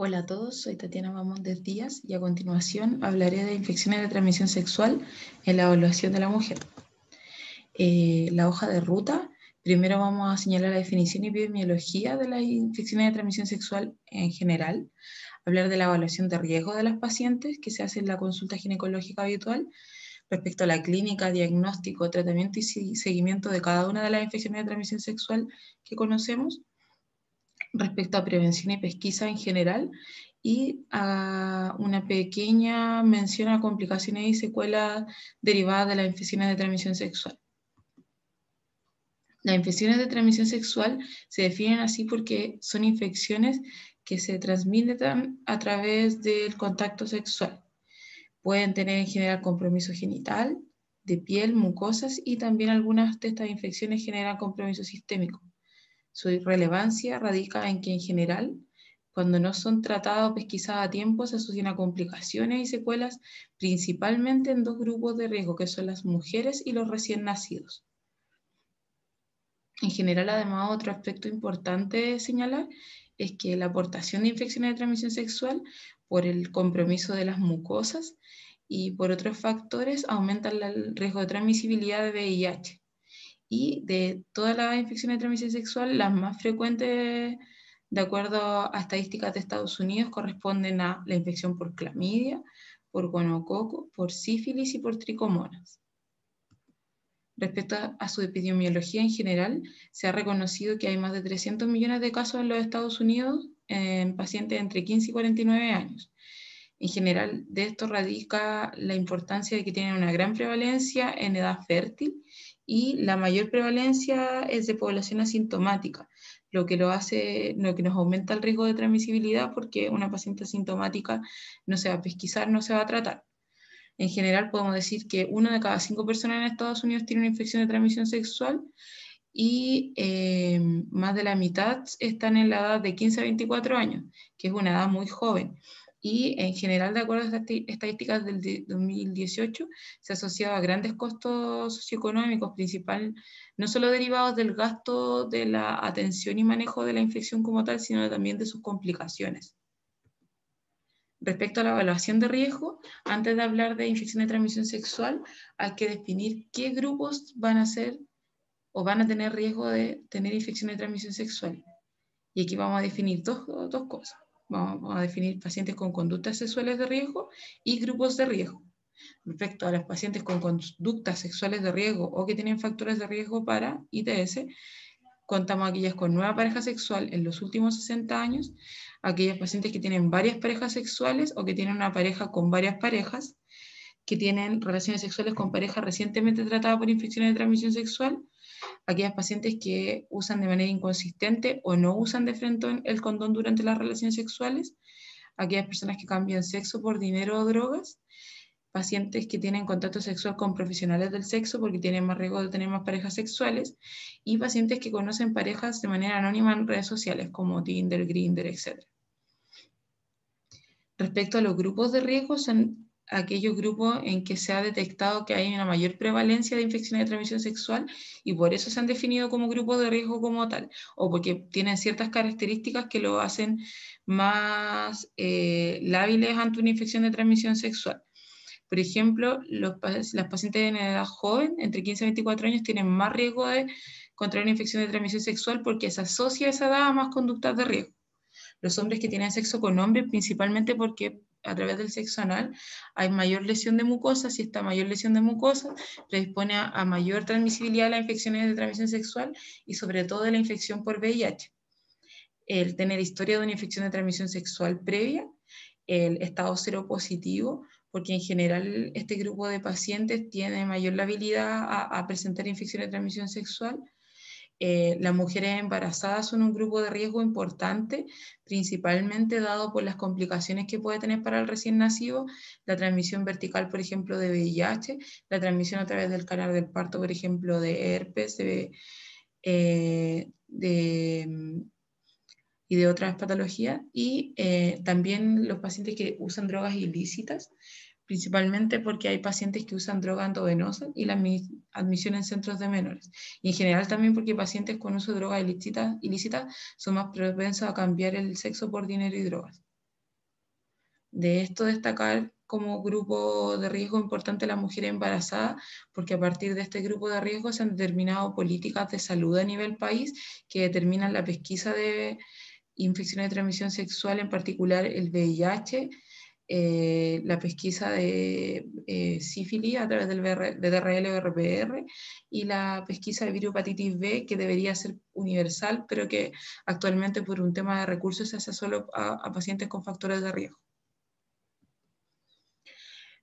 Hola a todos, soy Tatiana de Díaz y a continuación hablaré de infecciones de transmisión sexual en la evaluación de la mujer. Eh, la hoja de ruta, primero vamos a señalar la definición y epidemiología de las infecciones de transmisión sexual en general, hablar de la evaluación de riesgo de las pacientes que se hace en la consulta ginecológica habitual respecto a la clínica, diagnóstico, tratamiento y seguimiento de cada una de las infecciones de transmisión sexual que conocemos respecto a prevención y pesquisa en general y a ah, una pequeña mención a complicaciones y secuelas derivadas de las infecciones de transmisión sexual. Las infecciones de transmisión sexual se definen así porque son infecciones que se transmiten a través del contacto sexual. Pueden tener en general compromiso genital, de piel, mucosas y también algunas de estas infecciones generan compromiso sistémico. Su irrelevancia radica en que en general, cuando no son tratados pesquisados a tiempo, se asocian a complicaciones y secuelas principalmente en dos grupos de riesgo, que son las mujeres y los recién nacidos. En general, además, otro aspecto importante señalar es que la aportación de infecciones de transmisión sexual por el compromiso de las mucosas y por otros factores aumenta el riesgo de transmisibilidad de VIH y de todas las infecciones de transmisión sexual, las más frecuentes, de acuerdo a estadísticas de Estados Unidos, corresponden a la infección por clamidia, por gonococo, por sífilis y por tricomonas. Respecto a su epidemiología en general, se ha reconocido que hay más de 300 millones de casos en los Estados Unidos en pacientes entre 15 y 49 años. En general, de esto radica la importancia de que tienen una gran prevalencia en edad fértil y la mayor prevalencia es de población asintomática, lo que, lo hace, que nos aumenta el riesgo de transmisibilidad porque una paciente asintomática no se va a pesquisar, no se va a tratar. En general podemos decir que una de cada cinco personas en Estados Unidos tiene una infección de transmisión sexual y eh, más de la mitad están en la edad de 15 a 24 años, que es una edad muy joven y en general, de acuerdo a estadísticas del 2018, se asociaba a grandes costos socioeconómicos, principal, no solo derivados del gasto de la atención y manejo de la infección como tal, sino también de sus complicaciones. Respecto a la evaluación de riesgo, antes de hablar de infección de transmisión sexual, hay que definir qué grupos van a ser o van a tener riesgo de tener infección de transmisión sexual. Y aquí vamos a definir dos, dos cosas vamos a definir pacientes con conductas sexuales de riesgo y grupos de riesgo. Respecto a los pacientes con conductas sexuales de riesgo o que tienen factores de riesgo para ITS, contamos aquellas con nueva pareja sexual en los últimos 60 años, aquellas pacientes que tienen varias parejas sexuales o que tienen una pareja con varias parejas, que tienen relaciones sexuales con pareja recientemente tratada por infecciones de transmisión sexual, aquellas pacientes que usan de manera inconsistente o no usan de frente el condón durante las relaciones sexuales, aquellas personas que cambian sexo por dinero o drogas, pacientes que tienen contacto sexual con profesionales del sexo porque tienen más riesgo de tener más parejas sexuales y pacientes que conocen parejas de manera anónima en redes sociales como Tinder, Grindr, etc. Respecto a los grupos de riesgo, son aquellos grupos en que se ha detectado que hay una mayor prevalencia de infecciones de transmisión sexual y por eso se han definido como grupos de riesgo como tal, o porque tienen ciertas características que lo hacen más eh, lábiles ante una infección de transmisión sexual. Por ejemplo, los, las pacientes de edad joven, entre 15 y 24 años, tienen más riesgo de contraer una infección de transmisión sexual porque se asocia a esa edad a más conductas de riesgo. Los hombres que tienen sexo con hombres, principalmente porque a través del sexo anal, hay mayor lesión de mucosa, si esta mayor lesión de mucosa predispone a, mayor transmisibilidad de las infecciones de transmisión sexual y sobre todo de la infección por VIH. El tener historia de una infección de transmisión sexual previa, el estado seropositivo, porque en general este grupo de pacientes tiene mayor la habilidad a, presentar infección de transmisión sexual eh, las mujeres embarazadas son un grupo de riesgo importante, principalmente dado por las complicaciones que puede tener para el recién nacido, la transmisión vertical, por ejemplo, de VIH, la transmisión a través del canal del parto, por ejemplo, de herpes, eh, y de otras patologías, y eh, también los pacientes que usan drogas ilícitas, principalmente porque hay pacientes que usan drogas endovenosas y la admisión en centros de menores. Y en general también porque pacientes con uso de drogas ilícitas ilícitas son más propensos a cambiar el sexo por dinero y drogas. De esto destacar como grupo de riesgo importante la mujer embarazada, porque a partir de este grupo de riesgo se han determinado políticas de salud a nivel país que determinan la pesquisa de infecciones de transmisión sexual, en particular el VIH, eh, la pesquisa de eh, sífilis a través del DRL o RPR y la pesquisa de hepatitis B, que debería ser universal, pero que actualmente por un tema de recursos se hace solo a, pacientes con factores de riesgo.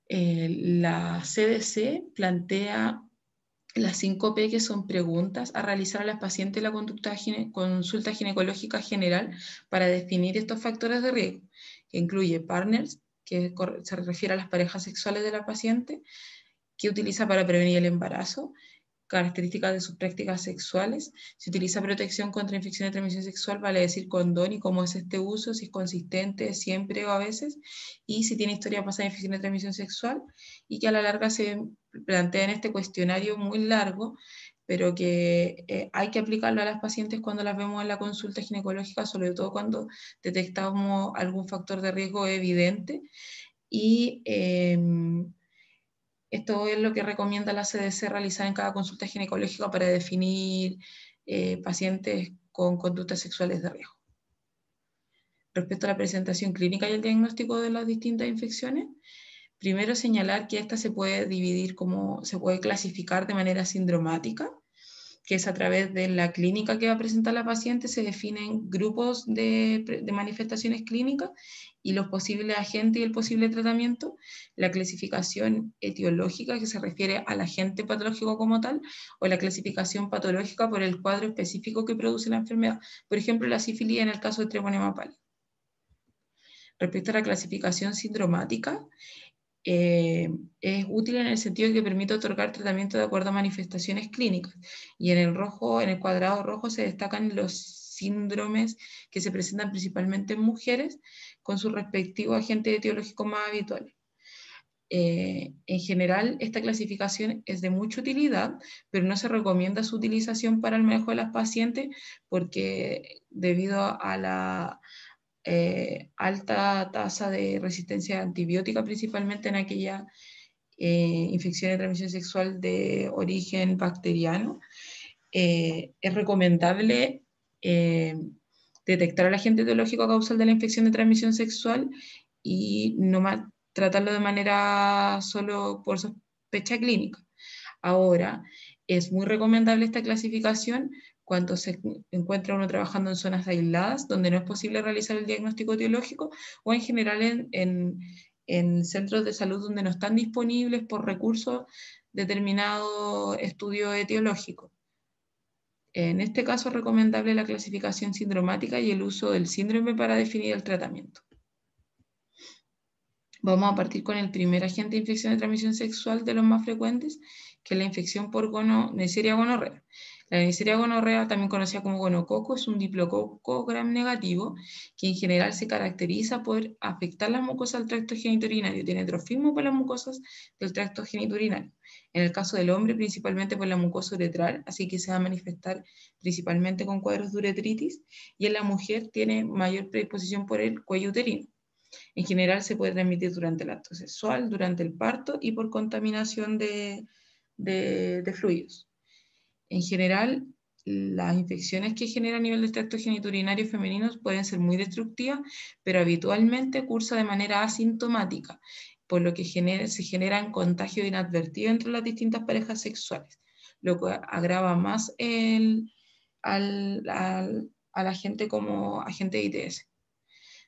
Eh, la CDC plantea las 5P, que son preguntas a realizar a las pacientes la consulta ginecológica general para definir estos factores de riesgo, que incluye partners, que se refiere a las parejas sexuales de la paciente, que utiliza para prevenir el embarazo, características de sus prácticas sexuales, si utiliza protección contra infección de transmisión sexual, vale decir condón y cómo es este uso, si es consistente siempre o a veces, y si tiene historia pasada de infección de transmisión sexual, y que a la larga se plantea en este cuestionario muy largo pero que eh, hay que aplicarlo a las pacientes cuando las vemos en la consulta ginecológica, sobre todo cuando detectamos algún factor de riesgo evidente. Y em, esto es lo que recomienda la CDC realizar en cada consulta ginecológica para definir eh, pacientes con conductas sexuales de riesgo. Respecto a la presentación clínica y el diagnóstico de las distintas infecciones, Primero señalar que esta se puede dividir como, se puede clasificar de manera sindromática, que es a través de la clínica que va a presentar la paciente, se definen grupos de, manifestaciones clínicas y los posibles agentes y el posible tratamiento, la clasificación etiológica que se refiere al agente patológico como tal, o la clasificación patológica por el cuadro específico que produce la enfermedad, por ejemplo la sífilis en el caso de treponema pálido. Respecto a la clasificación sindromática, eh, es útil en el sentido de que permite otorgar tratamiento de acuerdo a manifestaciones clínicas. Y en el rojo, en el cuadrado rojo se destacan los síndromes que se presentan principalmente en mujeres con su respectivo agente etiológico más habitual. Eh, en general, esta clasificación es de mucha utilidad, pero no se recomienda su utilización para el manejo de las pacientes porque debido a la eh, alta tasa de resistencia antibiótica, principalmente en aquella eh, infección de transmisión sexual de origen bacteriano. Eh, es recomendable detectar al agente etiológico causal de la infección de transmisión sexual y no tratarlo de manera solo por sospecha clínica. Ahora, es muy recomendable esta clasificación, cuando se encuentra uno trabajando en zonas aisladas donde no es posible realizar el diagnóstico etiológico o en general en, centros de salud donde no están disponibles por recursos determinado estudio etiológico. En este caso es recomendable la clasificación sindromática y el uso del síndrome para definir el tratamiento. Vamos a partir con el primer agente de infección de transmisión sexual de los más frecuentes, que es la infección por gono, gonorrea. La Neisseria gonorrea, también conocida como gonococo, es un diplococo gram negativo que en general se caracteriza por afectar las mucosas del tracto geniturinario. Tiene trofismo por las mucosas del tracto geniturinario. En el caso del hombre, principalmente por la mucosa uretral, así que se va a manifestar principalmente con cuadros de uretritis. Y en la mujer tiene mayor predisposición por el cuello uterino. En general se puede transmitir durante el acto sexual, durante el parto y por contaminación de fluidos. En general, las infecciones que genera a nivel del tracto geniturinario femenino pueden ser muy destructivas, pero habitualmente cursa de manera asintomática, por lo que genera, se generan inadvertido inadvertido entre las distintas parejas sexuales, lo que agrava más al, a la gente como agente de ITS.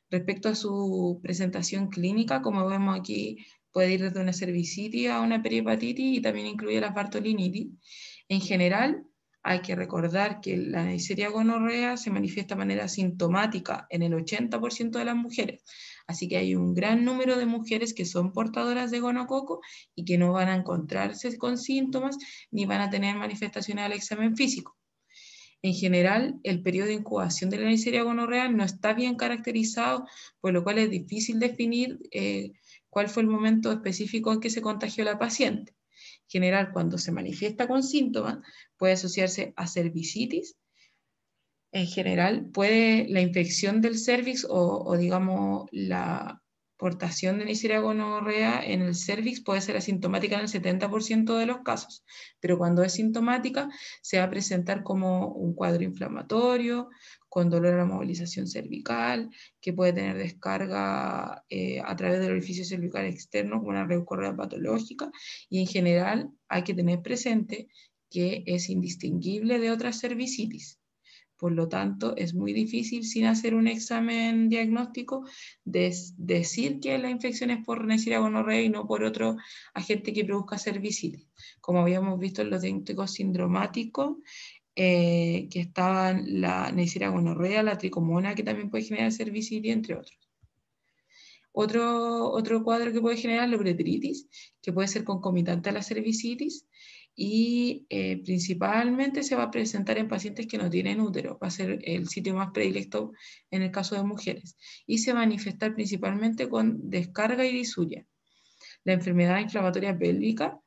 Respecto a su presentación clínica, como vemos aquí, puede ir desde una cervicitis a una perihepatitis y también incluye la bartolinitis en general, hay que recordar que la Neisseria gonorrea se manifiesta de manera sintomática en el 80% de las mujeres. Así que hay un gran número de mujeres que son portadoras de gonococo y que no van a encontrarse con síntomas ni van a tener manifestaciones al examen físico. En general, el periodo de incubación de la Neisseria gonorrea no está bien caracterizado, por lo cual es difícil definir eh, cuál fue el momento específico en que se contagió la paciente general cuando se manifiesta con síntomas, puede asociarse a cervicitis. En general, puede la infección del cervix o, digamos, la portación de Neisseria gonorrea en el cervix puede ser asintomática en el 70% de los casos, pero cuando es sintomática se va a presentar como un cuadro inflamatorio, con dolor a la movilización cervical, que puede tener descarga eh, a través del orificio cervical externo, con una recorrida patológica, y en general hay que tener presente que es indistinguible de otras cervicitis. Por lo tanto, es muy difícil, sin hacer un examen diagnóstico, decir que la infección es por Neisseria gonorrea y no por otro agente que produzca cervicitis. Como habíamos visto en los diagnósticos sindromáticos, eh, que estaban la Neisseria gonorrea, la tricomona, que también puede generar cervicitis entre otros. Otro, cuadro que puede generar la uretritis, que puede ser concomitante a la cervicitis, y eh, principalmente se va a presentar en pacientes que no tienen útero, va a ser el sitio más predilecto en el caso de mujeres, y se va a manifestar principalmente con descarga y disuria. La enfermedad inflamatoria pélvica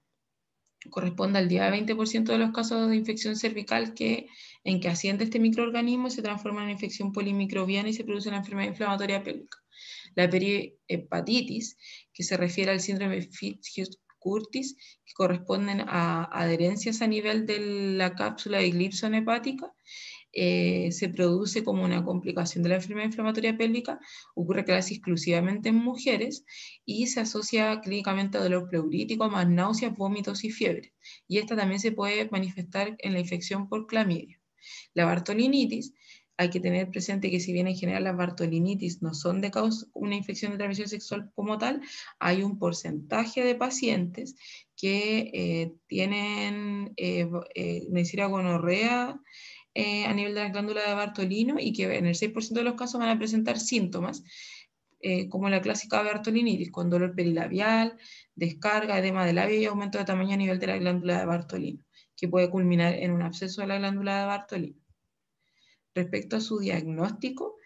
corresponde al día 20% de los casos de infección cervical en que asciende este microorganismo se transforma en infección polimicrobiana y se produce una enfermedad inflamatoria pélvica. La perihepatitis, que se refiere al síndrome Fitzhugh-Curtis, que corresponden a adherencias a nivel de la cápsula de glipson hepática, eh, se produce como una complicación de la enfermedad inflamatoria pélvica, ocurre casi exclusivamente en mujeres y se asocia clínicamente a dolor pleurítico, más náuseas, vómitos y fiebre. Y esta también se puede manifestar en la infección por clamidia. La bartolinitis hay que tener presente que si bien en general la bartolinitis no son de causa una infección de transmisión sexual como tal, hay un porcentaje de pacientes que eh, tienen eh, eh, eh, a nivel de la glándula de Bartolino y que en el 6% de los casos van a presentar síntomas, eh, como la clásica Bartolinitis, con dolor perilabial, descarga, edema de labio y aumento de tamaño a nivel de la glándula de Bartolino, que puede culminar en un absceso de la glándula de Bartolino. Respecto a su diagnóstico,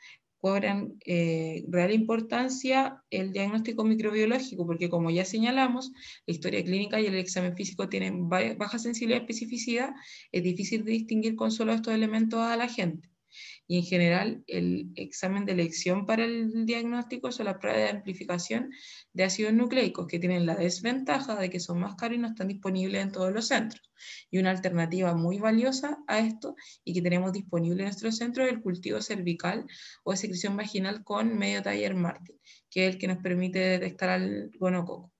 cobran eh, real importancia el diagnóstico microbiológico, porque como ya señalamos, la historia clínica y el examen físico tienen baja sensibilidad y especificidad, es difícil de distinguir con solo estos elementos a la gente. Y en general, el examen de elección para el diagnóstico son las pruebas de amplificación de ácidos nucleicos, que tienen la desventaja de que son más caros y no están disponibles en todos los centros. Y una alternativa muy valiosa a esto y que tenemos disponible en nuestro centro es el cultivo cervical o secreción vaginal con medio taller Martin, que es el que nos permite detectar al gonococo.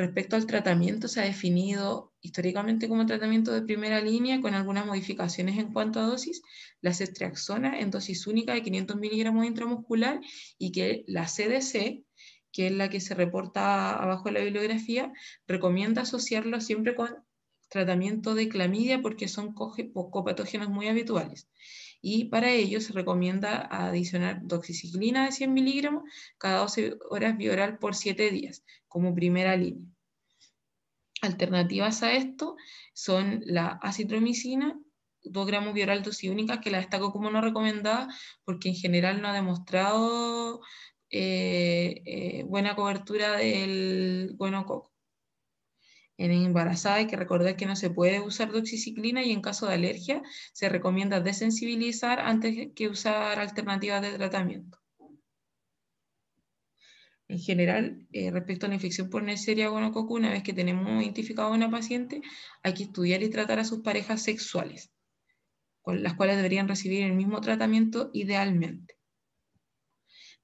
Respecto al tratamiento, se ha definido históricamente como tratamiento de primera línea con algunas modificaciones en cuanto a dosis, la ceftriaxona en dosis única de 500 miligramos intramuscular y que la CDC, que es la que se reporta abajo en la bibliografía, recomienda asociarlo siempre con tratamiento de clamidia porque son copatógenos muy habituales. Y para ello se recomienda adicionar doxiciclina de 100 miligramos cada 12 horas bioral por 7 días como primera línea. Alternativas a esto son la acitromicina, 2 gramos bioral dosis únicas, que la destaco como no recomendada porque en general no ha demostrado eh, eh, buena cobertura del coco. En embarazada hay que recordar que no se puede usar doxiciclina y en caso de alergia se recomienda desensibilizar antes que usar alternativas de tratamiento en general, eh, respecto a la infección por Neisseria gonococo, una vez que tenemos identificado a una paciente, hay que estudiar y tratar a sus parejas sexuales, con las cuales deberían recibir el mismo tratamiento idealmente.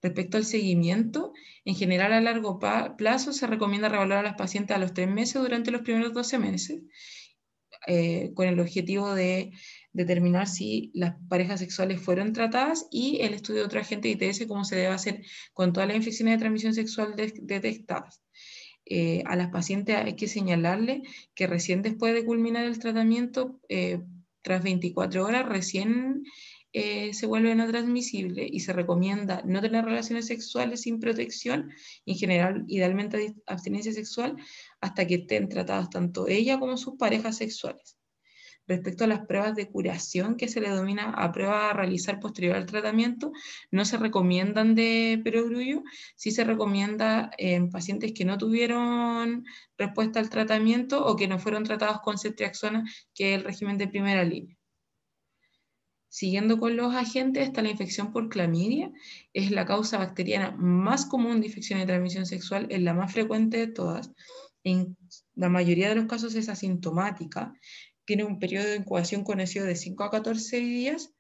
Respecto al seguimiento, en general a largo plazo se recomienda revalorar a las pacientes a los tres meses durante los primeros 12 meses, eh, con el objetivo de determinar si las parejas sexuales fueron tratadas y el estudio de otro agente de ITS, cómo se debe hacer con todas las infecciones de transmisión sexual detectadas. Eh, a las pacientes hay que señalarle que recién después de culminar el tratamiento, eh, tras 24 horas, recién eh, se vuelve no transmisible y se recomienda no tener relaciones sexuales sin protección, en general, idealmente abstinencia sexual, hasta que estén tratadas tanto ella como sus parejas sexuales. Respecto a las pruebas de curación que se le domina a prueba a realizar posterior al tratamiento, no se recomiendan de perogrullo, sí se recomienda en pacientes que no tuvieron respuesta al tratamiento o que no fueron tratados con cetriaxona que es el régimen de primera línea. Siguiendo con los agentes, está la infección por clamidia. Es la causa bacteriana más común de infección de transmisión sexual, es la más frecuente de todas. En la mayoría de los casos es asintomática tiene un periodo de incubación conocido de 5 a 14 días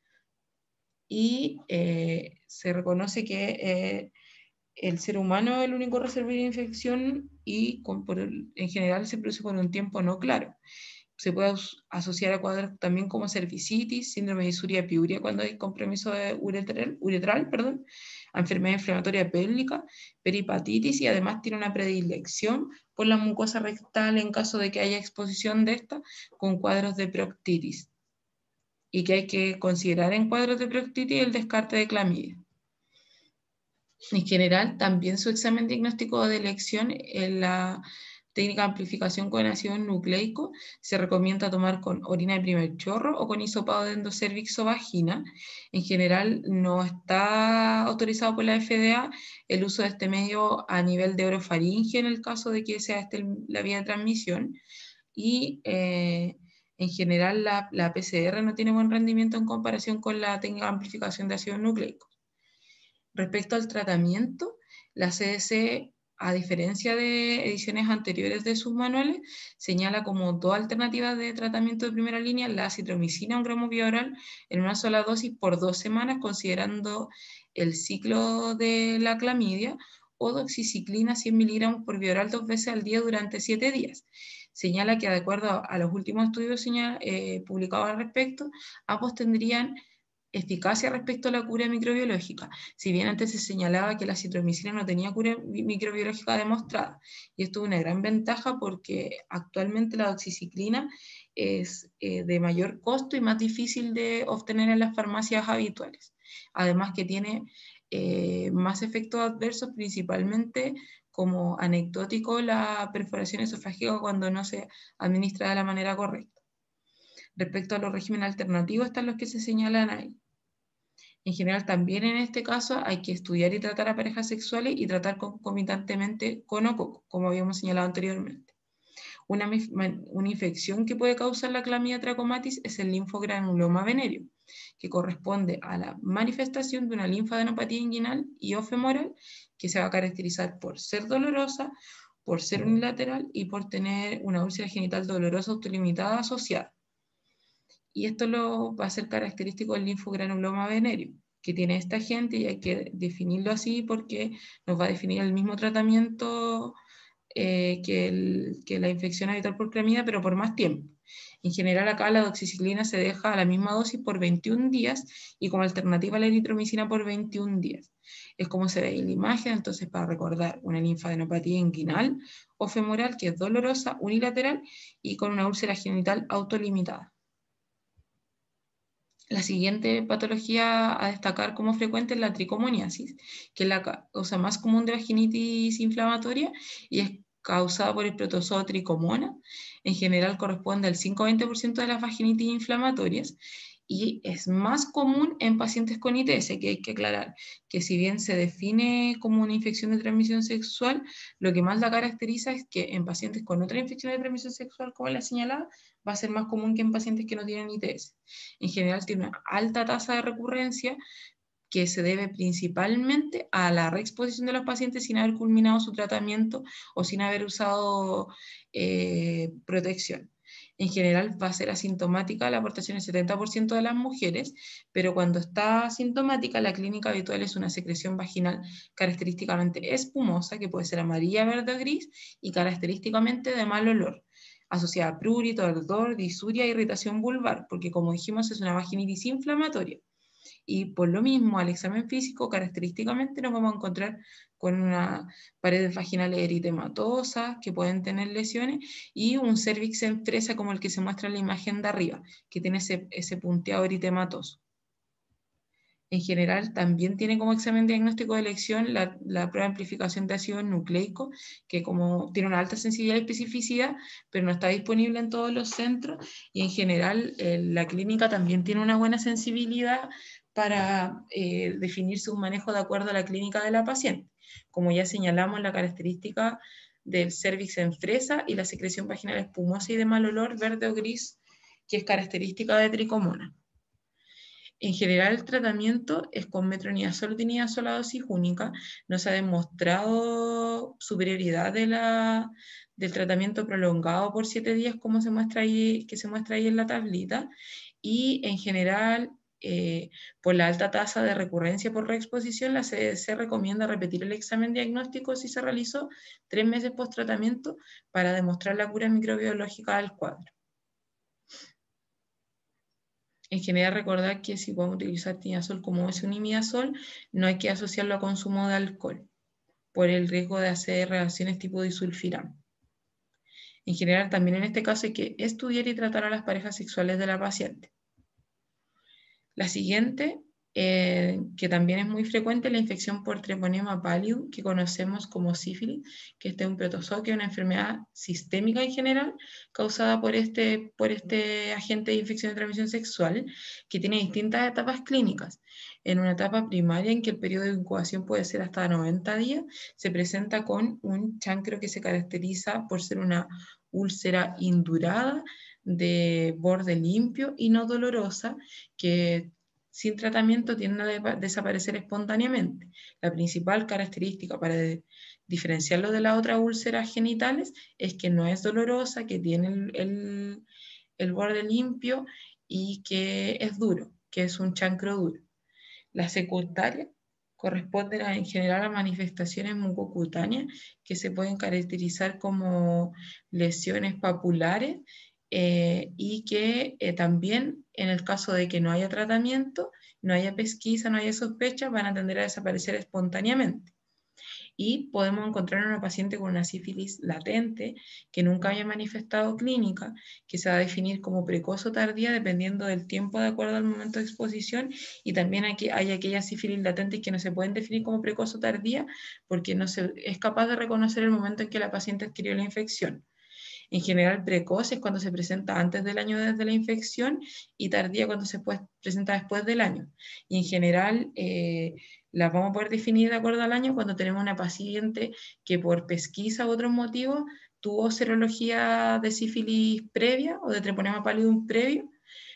y eh, se reconoce que eh, el ser humano es el único reservorio de infección y en general se produce con un tiempo no claro se puede asociar a cuadros también como cervicitis, síndrome de disuria piuria cuando hay compromiso uretral, uretral perdón, enfermedad inflamatoria pélvica, peripatitis y además tiene una predilección por la mucosa rectal en caso de que haya exposición de esta con cuadros de proctitis y que hay que considerar en cuadros de proctitis el descarte de clamidia. En general, también su examen diagnóstico de elección en la técnica de amplificación con ácido nucleico, se recomienda tomar con orina de primer chorro o con isopado de endocervix o vagina. En general no está autorizado por la FDA el uso de este medio a nivel de orofaringe en el caso de que sea este la vía de transmisión y eh, en general la, la, PCR no tiene buen rendimiento en comparación con la técnica de amplificación de ácido nucleico. Respecto al tratamiento, la CDC a diferencia de ediciones anteriores de sus manuales, señala como dos alternativas de tratamiento de primera línea la citromicina, un gramo vía oral, en una sola dosis por dos semanas, considerando el ciclo de la clamidia, o doxiciclina 100 miligramos por vía oral dos veces al día durante siete días. Señala que, de acuerdo a los últimos estudios eh, publicados al respecto, ambos tendrían eficacia respecto a la cura microbiológica, si bien antes se señalaba que la citromicina no tenía cura microbiológica demostrada. Y esto es una gran ventaja porque actualmente la doxiciclina es eh, de mayor costo y más difícil de obtener en las farmacias habituales. Además que tiene eh, más efectos adversos, principalmente como anecdótico la perforación esofágica cuando no se administra de la manera correcta. Respecto a los regímenes alternativos, están los que se señalan ahí. En general, también en este caso hay que estudiar y tratar a parejas sexuales y tratar concomitantemente con OCOCO, como habíamos señalado anteriormente. Una, infección que puede causar la clamidia trachomatis es el linfogranuloma venéreo, que corresponde a la manifestación de una linfadenopatía inguinal y o femoral que se va a caracterizar por ser dolorosa, por ser unilateral y por tener una úlcera genital dolorosa autolimitada asociada. Y esto lo va a ser característico del linfogranuloma venéreo, que tiene esta gente y hay que definirlo así porque nos va a definir el mismo tratamiento eh, que, la infección habitual por clamida, pero por más tiempo. En general, acá la doxiciclina se deja a la misma dosis por 21 días y como alternativa a la eritromicina por 21 días. Es como se ve en la imagen, entonces para recordar una linfadenopatía inguinal o femoral que es dolorosa, unilateral y con una úlcera genital autolimitada. La siguiente patología a destacar como frecuente es la tricomoniasis, que es la causa más común de vaginitis inflamatoria y es causada por el protozoo tricomona. En general corresponde al 5-20% de las vaginitis inflamatorias y es más común en pacientes con ITS, que hay que aclarar que si bien se define como una infección de transmisión sexual, lo que más la caracteriza es que en pacientes con otra infección de transmisión sexual, como la señalada, va a ser más común que en pacientes que no tienen ITS. En general tiene una alta tasa de recurrencia que se debe principalmente a la reexposición de los pacientes sin haber culminado su tratamiento o sin haber usado eh, protección en general va a ser asintomática la aportación del 70% de las mujeres, pero cuando está asintomática, la clínica habitual es una secreción vaginal característicamente espumosa, que puede ser amarilla, verde o gris, y característicamente de mal olor asociada a prurito, ardor, disuria e irritación vulvar, porque como dijimos es una vaginitis inflamatoria. Y por lo mismo, al examen físico, característicamente nos vamos a encontrar con una pared vaginal eritematosa, que pueden tener lesiones y un cervix en fresa como el que se muestra en la imagen de arriba, que tiene ese, ese punteado eritematoso en general también tiene como examen diagnóstico de elección la, prueba de amplificación de ácido nucleico, que como tiene una alta sensibilidad y especificidad, pero no está disponible en todos los centros, y en general eh, la clínica también tiene una buena sensibilidad para eh, definir su manejo de acuerdo a la clínica de la paciente. Como ya señalamos, la característica del cervix en fresa y la secreción vaginal espumosa y de mal olor, verde o gris, que es característica de tricomona. En general, el tratamiento es con metronidazol o y la dosis única. No se ha demostrado superioridad del tratamiento prolongado por siete días, como se muestra ahí, en la tablita. Y en general, eh, por la alta tasa de recurrencia por reexposición, la CDC recomienda repetir el examen diagnóstico si se realizó tres meses post tratamiento para demostrar la cura microbiológica del cuadro. En general, recordar que si vamos a utilizar tinazol como es un imidazol, no hay que asociarlo a consumo de alcohol por el riesgo de hacer reacciones tipo disulfiram. En general, también en este caso hay que estudiar y tratar a las parejas sexuales de la paciente. La siguiente eh, que también es muy frecuente la infección por treponema pallidum, que conocemos como sífilis, que este es un es una enfermedad sistémica en general, causada por este, por este agente de infección de transmisión sexual, que tiene distintas etapas clínicas. En una etapa primaria, en que el periodo de incubación puede ser hasta 90 días, se presenta con un chancro que se caracteriza por ser una úlcera indurada, de borde limpio y no dolorosa, que sin tratamiento tienden a desaparecer espontáneamente. La principal característica para diferenciarlo de las otras úlceras genitales es que no es dolorosa, que tiene el, borde limpio y que es duro, que es un chancro duro. Las secundaria corresponde en general a manifestaciones mucocutáneas que se pueden caracterizar como lesiones papulares eh, y que eh, también en el caso de que no haya tratamiento, no haya pesquisa, no haya sospecha, van a tender a desaparecer espontáneamente. Y podemos encontrar una paciente con una sífilis latente que nunca haya manifestado clínica, que se va a definir como precoz o tardía dependiendo del tiempo de acuerdo al momento de exposición. Y también aquí hay aquella sífilis latentes que no se pueden definir como precoz o tardía porque no se es capaz de reconocer el momento en que la paciente adquirió la infección en general precoces cuando se presenta antes del año desde la infección y tardía cuando se presenta después del año. Y en general eh, las vamos a poder definir de acuerdo al año cuando tenemos una paciente que por pesquisa u otro motivo tuvo serología de sífilis previa o de treponema pallidum previo,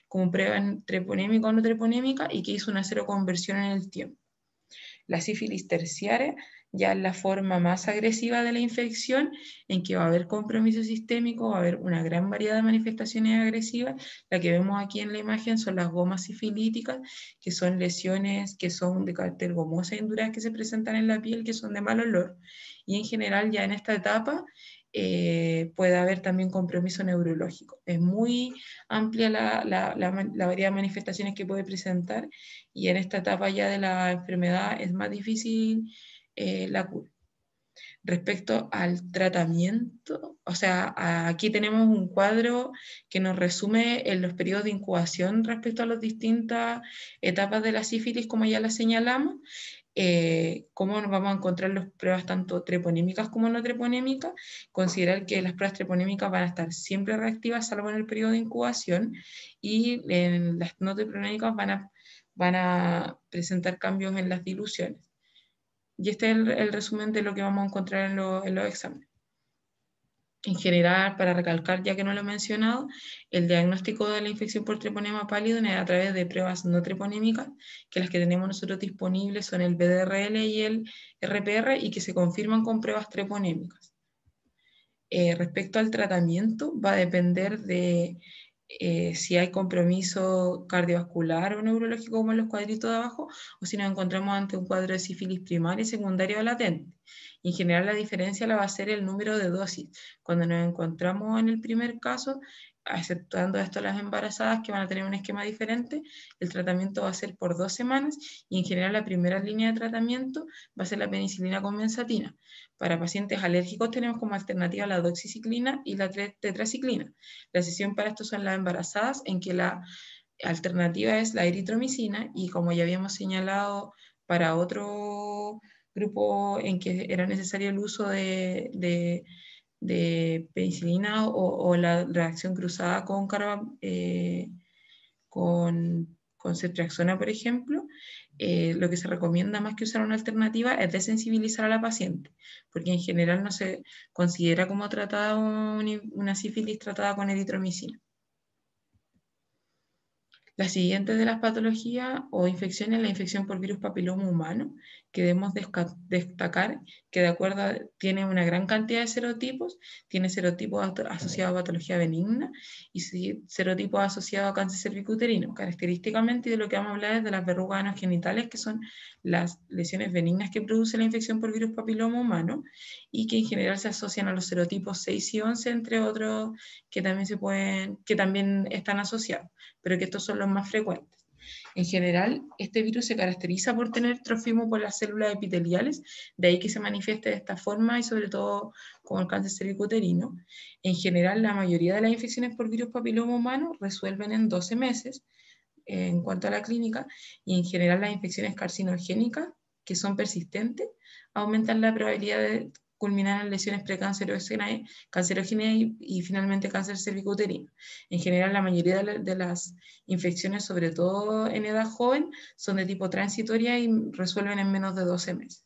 como prueba treponémica o no treponémica, y que hizo una seroconversión en el tiempo. La sífilis terciaria ya la forma más agresiva de la infección, en que va a haber compromiso sistémico, va a haber una gran variedad de manifestaciones agresivas. La que vemos aquí en la imagen son las gomas sifilíticas, que son lesiones que son de carácter gomosa y e que se presentan en la piel, que son de mal olor. Y en general ya en esta etapa eh, puede haber también compromiso neurológico. Es muy amplia la, variedad de manifestaciones que puede presentar y en esta etapa ya de la enfermedad es más difícil eh, la Respecto al tratamiento, o sea, aquí tenemos un cuadro que nos resume en los periodos de incubación respecto a las distintas etapas de la sífilis, como ya la señalamos, eh, cómo nos vamos a encontrar las pruebas tanto treponémicas como no treponémicas, considerar que las pruebas treponémicas van a estar siempre reactivas, salvo en el periodo de incubación, y en las no treponémicas van a, van a presentar cambios en las diluciones. Y este es el, resumen de lo que vamos a encontrar en, los exámenes. En general, para recalcar, ya que no lo he mencionado, el diagnóstico de la infección por treponema pálido es a través de pruebas no treponémicas, que las que tenemos nosotros disponibles son el BDRL y el RPR, y que se confirman con pruebas treponémicas. Eh, respecto al tratamiento, va a depender de eh, si hay compromiso cardiovascular o neurológico como en los cuadritos de abajo, o si nos encontramos ante un cuadro de sífilis primaria y secundaria o latente. En general la diferencia la va a ser el número de dosis. Cuando nos encontramos en el primer caso, Aceptando esto las embarazadas que van a tener un esquema diferente, el tratamiento va a ser por dos semanas y en general la primera línea de tratamiento va a ser la penicilina con benzatina. Para pacientes alérgicos tenemos como alternativa la doxiciclina y la tetraciclina. La sesión para esto son las embarazadas en que la alternativa es la eritromicina y como ya habíamos señalado para otro grupo en que era necesario el uso de de penicilina o, la reacción cruzada con, eh, con, con, cetriaxona, por ejemplo, eh, lo que se recomienda más que usar una alternativa es desensibilizar a la paciente, porque en general no se considera como tratada una sífilis tratada con eritromicina. La siguiente de las patologías o infecciones es la infección por virus papiloma humano, Queremos destacar que de acuerdo tiene una gran cantidad de serotipos, tiene serotipos asociados a patología benigna y serotipos asociados a cáncer cervicuterino. Característicamente de lo que vamos a hablar es de las verrugas genitales, que son las lesiones benignas que produce la infección por virus papiloma humano y que en general se asocian a los serotipos 6 y 11, entre otros que también, se pueden, que también están asociados, pero que estos son los más frecuentes. En general, este virus se caracteriza por tener trofismo por las células epiteliales, de ahí que se manifieste de esta forma y sobre todo con el cáncer cervicuterino. En general, la mayoría de las infecciones por virus papiloma humano resuelven en 12 meses eh, en cuanto a la clínica y en general las infecciones carcinogénicas que son persistentes aumentan la probabilidad de culminar en lesiones precancerógenas y, finalmente cáncer cervicouterino. En general, la mayoría de, las infecciones, sobre todo en edad joven, son de tipo transitoria y resuelven en menos de 12 meses.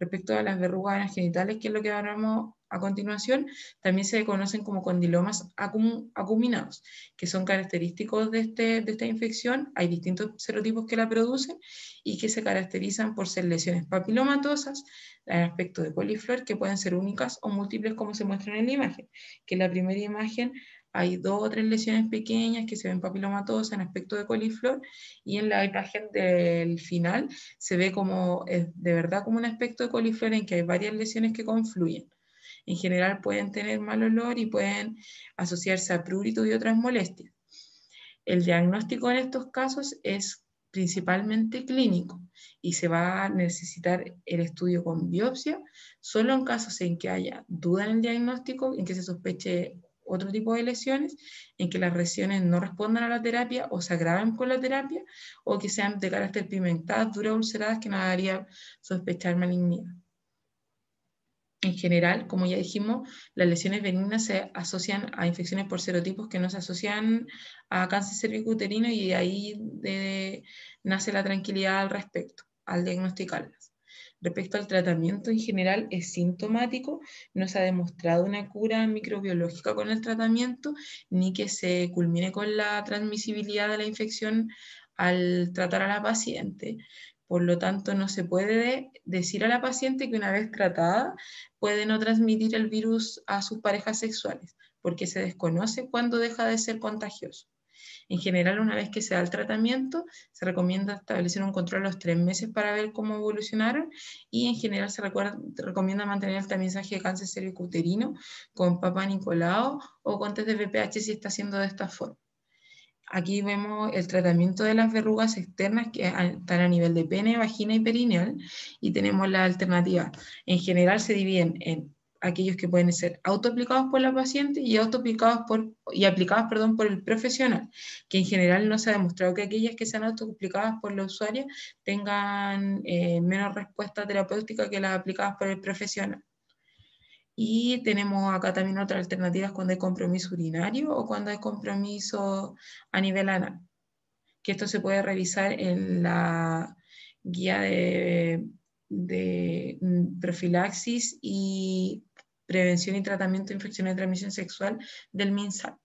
Respecto a las verrugas genitales, que es lo que hablamos a continuación, también se conocen como condilomas acuminados, que son característicos este, de, esta infección. Hay distintos serotipos que la producen y que se caracterizan por ser lesiones papilomatosas, en aspecto de coliflor, que pueden ser únicas o múltiples como se muestra en la imagen. Que en la primera imagen hay dos o tres lesiones pequeñas que se ven papilomatosas en aspecto de coliflor y en la imagen del final se ve como de verdad como un aspecto de coliflor en que hay varias lesiones que confluyen en general pueden tener mal olor y pueden asociarse a prurito y otras molestias. El diagnóstico en estos casos es principalmente clínico y se va a necesitar el estudio con biopsia solo en casos en que haya duda en el diagnóstico, en que se sospeche otro tipo de lesiones, en que las lesiones no respondan a la terapia o se agraven con la terapia o que sean de carácter pigmentadas, duras, ulceradas, que nos haría sospechar malignidad. En general, como ya dijimos, las lesiones benignas se asocian a infecciones por serotipos que no se asocian a cáncer cervicuterino y de ahí nace la tranquilidad al respecto, al diagnosticarlas. Respecto al tratamiento en general, es sintomático, no se ha demostrado una cura microbiológica con el tratamiento, ni que se culmine con la transmisibilidad de la infección al tratar a la paciente. Por lo tanto, no se puede decir a la paciente que una vez tratada puede no transmitir el virus a sus parejas sexuales, porque se desconoce cuándo deja de ser contagioso. En general, una vez que se da el tratamiento, se recomienda establecer un control a los tres meses para ver cómo evolucionaron y en general se recomienda mantener el tamizaje de cáncer uterino con papá Nicolau o con test de VPH si está haciendo de esta forma. Aquí vemos el tratamiento de las verrugas externas que están a nivel de pene, vagina y perineal y tenemos la alternativa. En general se dividen en aquellos que pueden ser autoaplicados por la paciente y autoaplicados por y aplicados perdón, por el profesional, que en general no se ha demostrado que aquellas que sean autoaplicadas por la usuaria tengan eh, menos respuesta terapéutica que las aplicadas por el profesional. Y tenemos acá también otras alternativas cuando hay compromiso urinario o cuando hay compromiso a nivel anal, que esto se puede revisar en la guía de, mm, profilaxis y prevención y tratamiento de infección de transmisión sexual del MINSA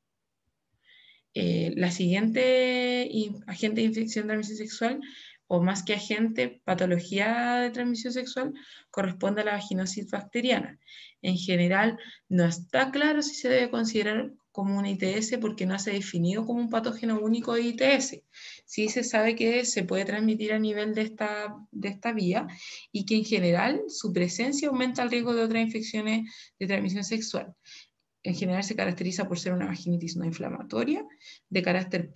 eh, la siguiente agente de infección de transmisión sexual, o más que agente, patología de transmisión sexual, corresponde a la vaginosis bacteriana en general no está claro si se debe considerar como un ITS porque no se ha definido como un patógeno único de ITS. Sí se sabe que se puede transmitir a nivel de esta, de esta vía y que en general su presencia aumenta el riesgo de otras infecciones de transmisión sexual en general se caracteriza por ser una vaginitis no inflamatoria de carácter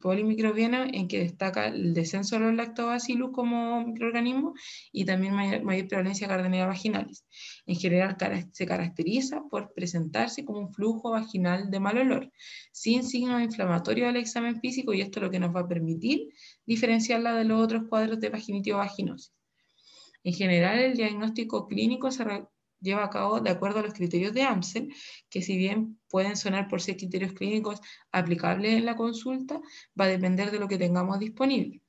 polimicrobiano en que destaca el descenso de los lactobacillus como microorganismo y también mayor, prevalencia de vaginalis. En general se caracteriza por presentarse como un flujo vaginal de mal olor, sin signos inflamatorios al examen físico y esto es lo que nos va a permitir diferenciarla de los otros cuadros de vaginitis o vaginosis. En general, el diagnóstico clínico se lleva a cabo de acuerdo a los criterios de AMSEL, que si bien pueden sonar por ser criterios clínicos aplicables en la consulta, va a depender de lo que tengamos disponible.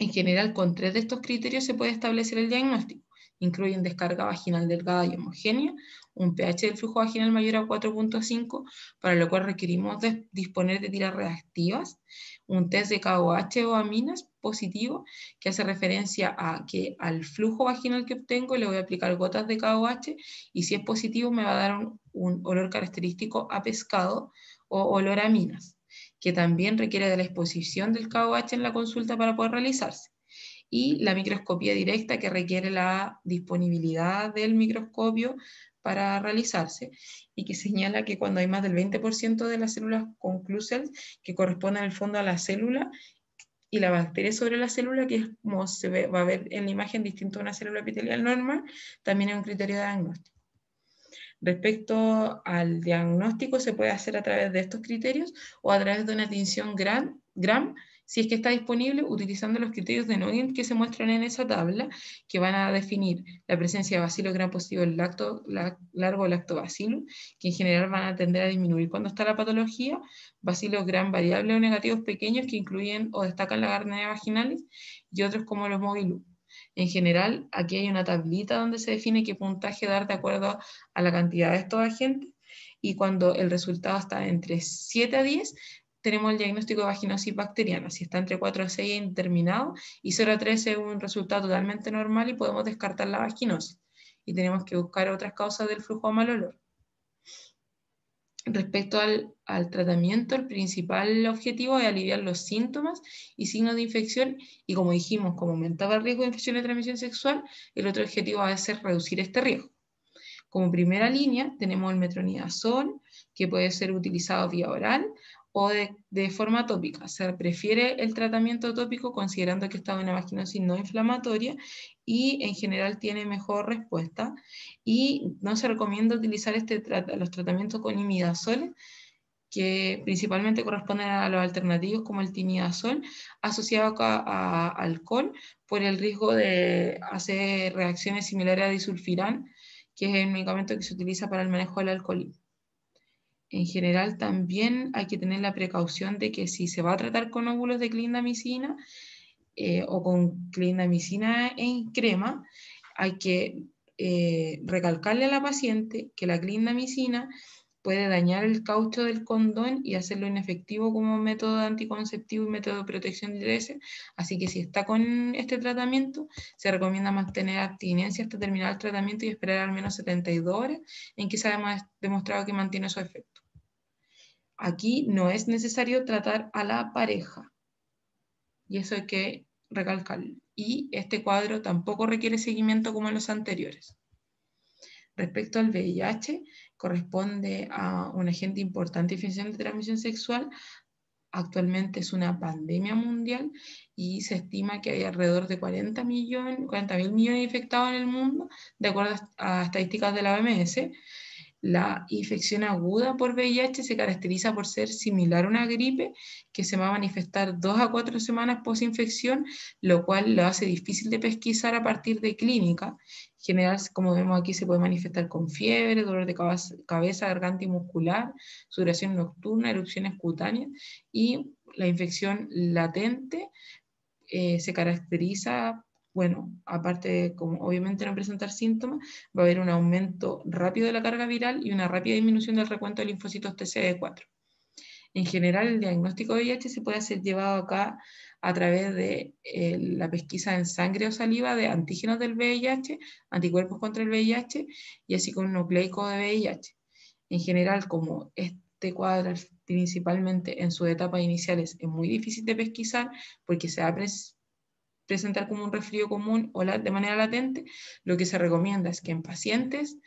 En general, con tres de estos criterios se puede establecer el diagnóstico incluyen descarga vaginal delgada y homogénea, un pH del flujo vaginal mayor a 4.5, para lo cual requerimos disponer de tiras reactivas, un test de KOH o aminas positivo, que hace referencia a que al flujo vaginal que obtengo le voy a aplicar gotas de KOH y si es positivo me va a dar un, olor característico a pescado o olor a aminas que también requiere de la exposición del KOH en la consulta para poder realizarse y la microscopía directa que requiere la disponibilidad del microscopio para realizarse y que señala que cuando hay más del 20% de las células conclusas que corresponden al fondo a la célula y la bacteria sobre la célula, que es como se va a ver en la imagen distinto a una célula epitelial normal, también es un criterio de diagnóstico. Respecto al diagnóstico, se puede hacer a través de estos criterios o a través de una tinción GRAM, si es que está disponible utilizando los criterios de Nugent que se muestran en esa tabla, que van a definir la presencia de bacilos gran positivo en lacto, largo lactobacillus, que en general van a tender a disminuir cuando está la patología, bacilos gran variable o negativos pequeños que incluyen o destacan la garnea vaginales y otros como los mobilus. En general, aquí hay una tablita donde se define qué puntaje dar de acuerdo a la cantidad de estos agentes y cuando el resultado está entre 7 a 10, tenemos el diagnóstico de vaginosis bacteriana. Si está entre 4 a 6 es y 0 a 3 es un resultado totalmente normal y podemos descartar la vaginosis. Y tenemos que buscar otras causas del flujo a mal olor. Respecto al, al, tratamiento, el principal objetivo es aliviar los síntomas y signos de infección y como dijimos, como aumentaba el riesgo de infección de transmisión sexual, el otro objetivo va a ser reducir este riesgo. Como primera línea tenemos el metronidazol, que puede ser utilizado vía oral, o de, forma tópica. Se prefiere el tratamiento tópico considerando que está una vaginosis no inflamatoria y en general tiene mejor respuesta. Y no se recomienda utilizar este, los tratamientos con imidazol, que principalmente corresponden a los alternativos como el timidazol, asociado a, alcohol por el riesgo de hacer reacciones similares a disulfirán, que es el medicamento que se utiliza para el manejo del alcoholismo. En general también hay que tener la precaución de que si se va a tratar con óvulos de clindamicina eh, o con clindamicina en crema, hay que eh, recalcarle a la paciente que la clindamicina puede dañar el caucho del condón y hacerlo inefectivo como método anticonceptivo y método de protección de ese. Así que si está con este tratamiento, se recomienda mantener abstinencia hasta terminar el tratamiento y esperar al menos 72 horas en que se ha demostrado que mantiene su efecto aquí no es necesario tratar a la pareja. Y eso hay que recalcarlo. Y este cuadro tampoco requiere seguimiento como en los anteriores. Respecto al VIH, corresponde a un agente importante y de transmisión sexual. Actualmente es una pandemia mundial y se estima que hay alrededor de 40 millones, mil millones infectados en el mundo, de acuerdo a estadísticas de la OMS, la infección aguda por VIH se caracteriza por ser similar a una gripe que se va a manifestar dos a cuatro semanas post lo cual lo hace difícil de pesquisar a partir de clínica. En general, como vemos aquí, se puede manifestar con fiebre, dolor de cabeza, garganta y muscular, sudoración nocturna, erupciones cutáneas y la infección latente eh, se caracteriza bueno, aparte, como obviamente no presentar síntomas, va a haber un aumento rápido de la carga viral y una rápida disminución del recuento de linfocitos TCD4. En general, el diagnóstico de VIH se puede hacer llevado acá a través de eh, la pesquisa en sangre o saliva de antígenos del VIH, anticuerpos contra el VIH y así con nucleico de VIH. En general, como este cuadro principalmente en sus etapas iniciales es muy difícil de pesquisar porque se ha presentar como un resfrío común o la, de manera latente, lo que se recomienda es que en pacientes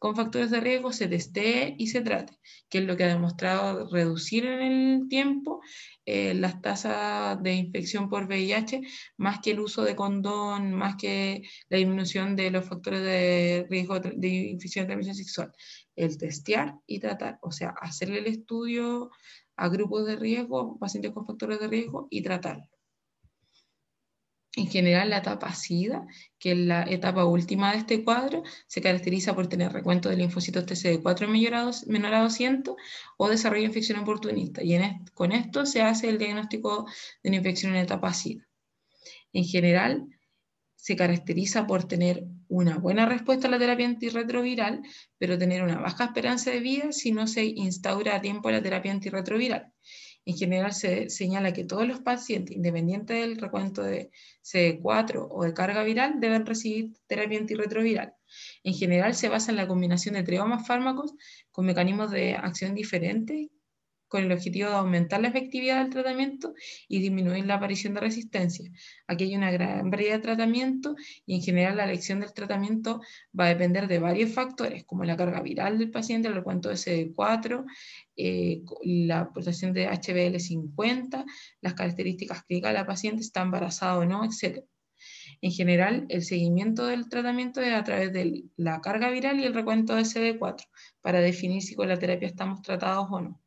con factores de riesgo se testee y se trate, que es lo que ha demostrado reducir en el tiempo eh, las tasas de infección por VIH, más que el uso de condón, más que la disminución de los factores de riesgo de infección de transmisión sexual. El testear y tratar, o sea, hacerle el estudio a grupos de riesgo, pacientes con factores de riesgo y tratarlo. En general, la etapa SIDA, que es la etapa última de este cuadro, se caracteriza por tener recuento de linfocitos TCD4 menor a 200 o desarrollo de infección oportunista. Y con esto se hace el diagnóstico de una infección en etapa SIDA. En general, se caracteriza por tener una buena respuesta a la terapia antirretroviral, pero tener una baja esperanza de vida si no se instaura a tiempo la terapia antirretroviral. En general se señala que todos los pacientes, independiente del recuento de CD4 o de carga viral, deben recibir terapia antirretroviral. En general se basa en la combinación de tres o más fármacos con mecanismos de acción diferentes con el objetivo de aumentar la efectividad del tratamiento y disminuir la aparición de resistencia. Aquí hay una gran variedad de tratamientos y en general la elección del tratamiento va a depender de varios factores, como la carga viral del paciente, el recuento de CD4, eh, la aportación de HBL50, las características clínicas de la paciente, está embarazada o no, etc. En general, el seguimiento del tratamiento es a través de la carga viral y el recuento de CD4 para definir si con la terapia estamos tratados o no.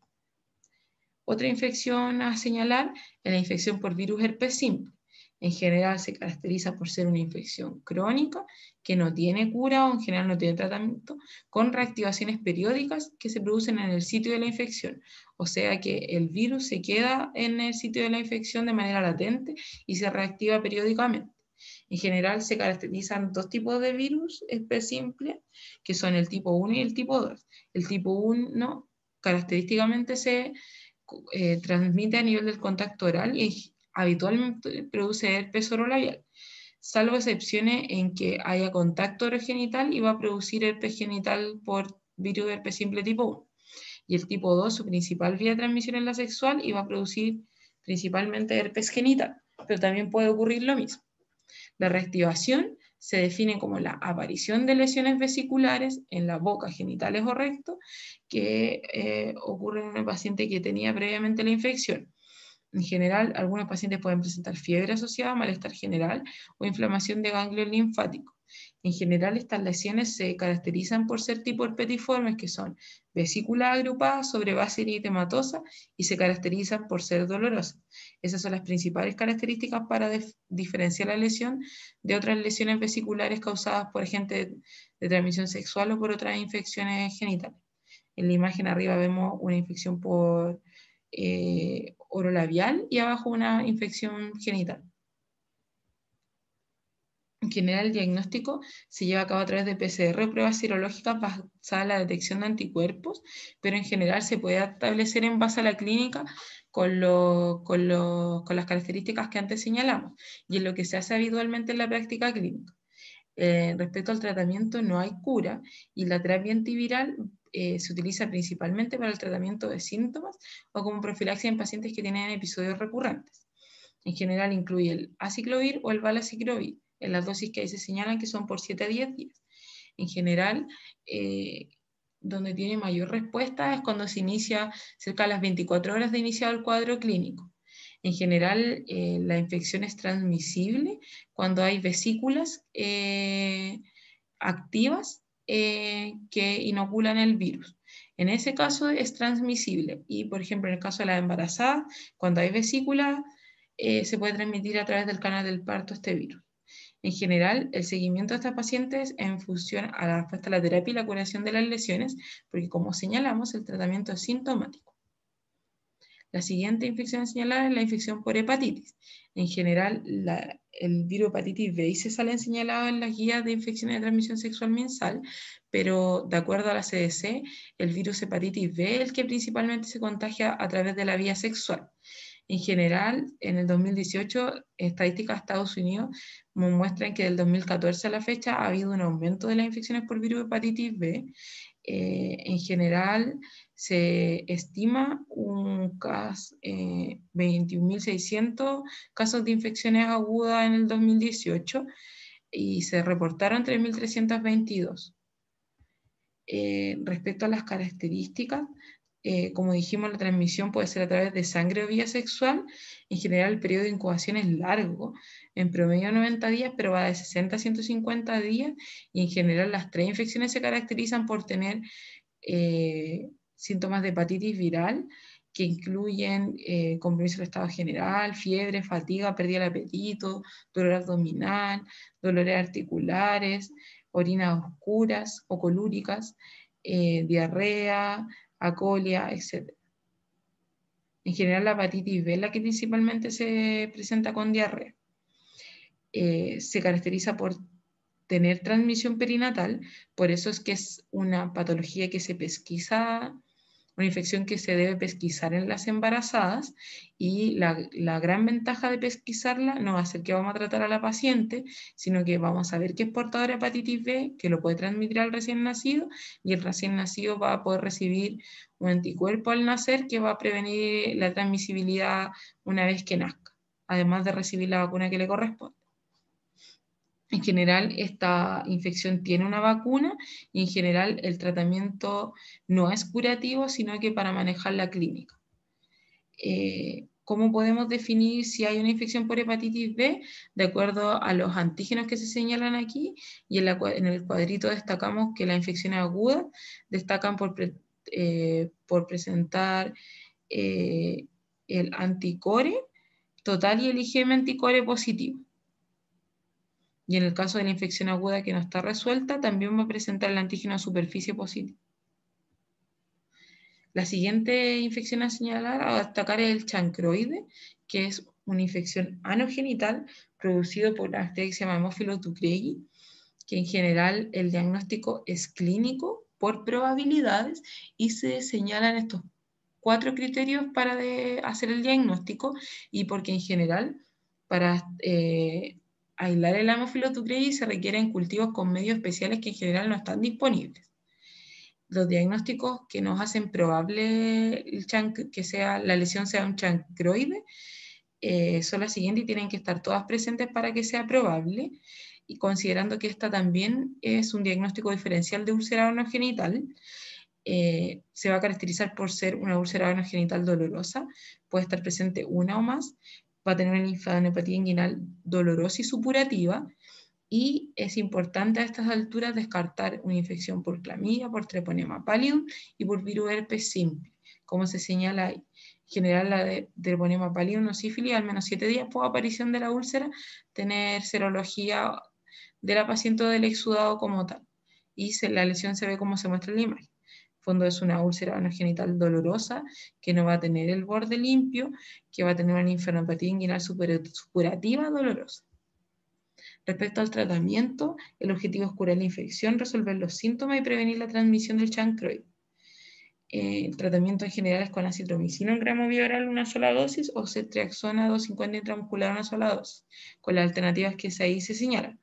Otra infección a señalar es la infección por virus herpes simple. En general se caracteriza por ser una infección crónica que no tiene cura o en general no tiene tratamiento, con reactivaciones periódicas que se producen en el sitio de la infección. O sea que el virus se queda en el sitio de la infección de manera latente y se reactiva periódicamente. En general se caracterizan dos tipos de virus herpes simple, que son el tipo 1 y el tipo 2. El tipo 1 característicamente se eh, transmite a nivel del contacto oral y habitualmente produce herpes orolabial, salvo excepciones en que haya contacto genital y va a producir herpes genital por virus de herpes simple tipo 1. Y el tipo 2, su principal vía de transmisión es la sexual y va a producir principalmente herpes genital, pero también puede ocurrir lo mismo. La reactivación se define como la aparición de lesiones vesiculares en la boca, genitales o recto, que eh, ocurren en el paciente que tenía previamente la infección. En general, algunos pacientes pueden presentar fiebre asociada, malestar general o inflamación de ganglio linfático. En general, estas lesiones se caracterizan por ser tipo herpetiformes, que son vesícula agrupada sobre base eritematosa y se caracteriza por ser dolorosa. Esas son las principales características para diferenciar la lesión de otras lesiones vesiculares causadas por gente de, transmisión sexual o por otras infecciones genitales. En la imagen arriba vemos una infección por eh, orolabial y abajo una infección genital. En general, el diagnóstico se lleva a cabo a través de PCR, pruebas serológicas basadas en la detección de anticuerpos, pero en general se puede establecer en base a la clínica con, con, las características que antes señalamos y en lo que se hace habitualmente en la práctica clínica. Eh, respecto al tratamiento, no hay cura y la terapia antiviral eh, se utiliza principalmente para el tratamiento de síntomas o como profilaxia en pacientes que tienen episodios recurrentes. En general incluye el aciclovir o el valaciclovir en las dosis que ahí se señalan, que son por 7 a 10 días. En general, eh, donde tiene mayor respuesta es cuando se inicia cerca de las 24 horas de iniciado el cuadro clínico. En general, eh, la infección es transmisible cuando hay vesículas eh, activas que inoculan el virus. En ese caso es transmisible y, por ejemplo, en el caso de la embarazada, cuando hay vesícula, se puede transmitir a través del canal del parto este virus. En general, el seguimiento de estas pacientes en función a la la terapia y la curación de las lesiones, porque como señalamos, el tratamiento es sintomático. La siguiente infección señalada es la infección por hepatitis. En general, el virus hepatitis B y se salen señalados en las guías de infecciones de transmisión sexual mensal, pero de acuerdo a la CDC, el virus hepatitis B es el que principalmente se contagia a través de la vía sexual. En general, en el 2018, estadísticas de Estados Unidos muestran que del 2014 a la fecha ha habido un aumento de las infecciones por virus hepatitis B. Eh, en general, se estima un caso, eh, 21.600 casos de infecciones agudas en el 2018 y se reportaron 3.322. Eh, respecto a las características, eh, como dijimos, la transmisión puede ser a través de sangre o vía sexual. En general, el periodo de incubación es largo, en promedio 90 días, pero va de 60 a 150 días. Y en general, las tres infecciones se caracterizan por tener eh, síntomas de hepatitis viral, que incluyen eh, compromiso del estado general, fiebre, fatiga, pérdida del apetito, dolor abdominal, dolores articulares, orinas oscuras o colúricas, diarrea, acolia, etc. En general, la hepatitis B la que principalmente se presenta con diarrea. Eh, se caracteriza por tener transmisión perinatal, por eso es que es una patología que se pesquisa una infección que se debe pesquisar en las embarazadas y la, gran ventaja de pesquisarla no va a ser que vamos a tratar a la paciente, sino que vamos a ver que es portadora de hepatitis B, que lo puede transmitir al recién nacido y el recién nacido va a poder recibir un anticuerpo al nacer que va a prevenir la transmisibilidad una vez que nazca, además de recibir la vacuna que le corresponde. En general, esta infección tiene una vacuna y en general el tratamiento no es curativo, sino que para manejar la clínica. Eh, ¿Cómo podemos definir si hay una infección por hepatitis B? De acuerdo a los antígenos que se señalan aquí, y en, el cuadrito destacamos que la infección aguda destacan por, eh, presentar eh, el anticore total y el IgM anticore positivo. Y en el caso de la infección aguda que no está resuelta, también va a presentar el antígeno a superficie positiva. La siguiente infección a señalar a destacar es el chancroide, que es una infección anogenital producida por la bacteria mamófilo-Ducregui, que en general el diagnóstico es clínico por probabilidades y se señalan estos cuatro criterios para hacer el diagnóstico y porque en general para eh, aislar el amófilo se se en cultivos con medios especiales que en general no están disponibles. Los diagnósticos que nos hacen probable que sea, la lesión sea un chancroide eh, son las siguientes y tienen que estar todas presentes para que sea probable. Y considerando que esta también es un diagnóstico diferencial de úlcera genital, eh, se va a caracterizar por ser una úlcera genital dolorosa, puede estar presente una o más, va a tener una linfadenopatía inguinal dolorosa y supurativa, y es importante a estas alturas descartar una infección por clamidia, por treponema pallidum y por virus herpes simple. Como se señala ahí, en general la de treponema pallidum no sífilis al menos siete días por aparición de la úlcera, tener serología de la paciente o del exudado como tal. Y la lesión se ve como se muestra en la imagen fondo es una úlcera genital dolorosa que no va a tener el borde limpio, que va a tener una infernopatía inguinal curativa dolorosa. Respecto al tratamiento, el objetivo es curar la infección, resolver los síntomas y prevenir la transmisión del chancroid. Eh, el tratamiento en general es con acitromicina en gramo bioral una sola dosis o cetriaxona 250 intramuscular una sola dosis, con las alternativas que ahí se señalan.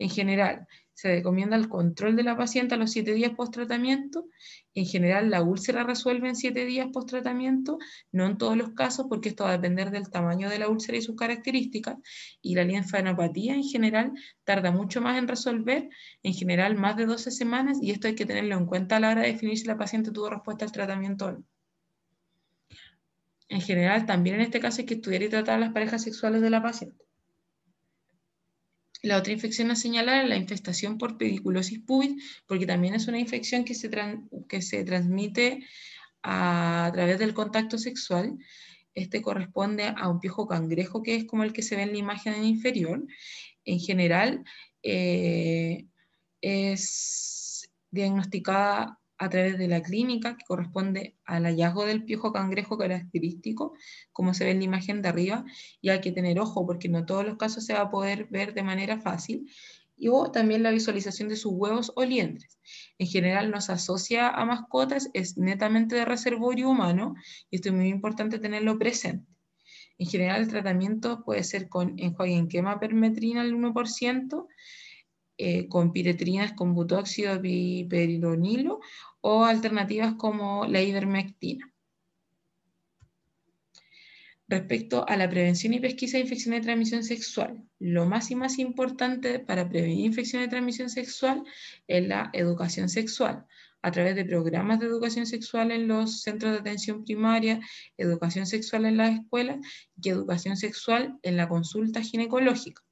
En general, se recomienda el control de la paciente a los siete días post-tratamiento. En general, la úlcera resuelve en siete días post-tratamiento, no en todos los casos, porque esto va a depender del tamaño de la úlcera y sus características. Y la linfadenopatía en general tarda mucho más en resolver, en general más de 12 semanas, y esto hay que tenerlo en cuenta a la hora de definir si la paciente tuvo respuesta al tratamiento o no. En general, también en este caso hay que estudiar y tratar las parejas sexuales de la paciente. La otra infección a señalar es la infestación por pediculosis pubis, porque también es una infección que se, que se transmite a, través del contacto sexual. Este corresponde a un piojo cangrejo, que es como el que se ve en la imagen inferior. En general, eh, es diagnosticada a través de la clínica, que corresponde al hallazgo del piojo cangrejo característico, como se ve en la imagen de arriba, y hay que tener ojo porque no todos los casos se va a poder ver de manera fácil, y o también la visualización de sus huevos o liendres. En general nos asocia a mascotas, es netamente de reservorio humano, y esto es muy importante tenerlo presente. En general el tratamiento puede ser con enjuague en quema permetrina al 1%, eh, con piretrinas con butóxido piperonilo o alternativas como la ivermectina. Respecto a la prevención y pesquisa de infecciones de transmisión sexual, lo más y más importante para prevenir infecciones de transmisión sexual es la educación sexual a través de programas de educación sexual en los centros de atención primaria, educación sexual en las escuelas y educación sexual en la consulta ginecológica.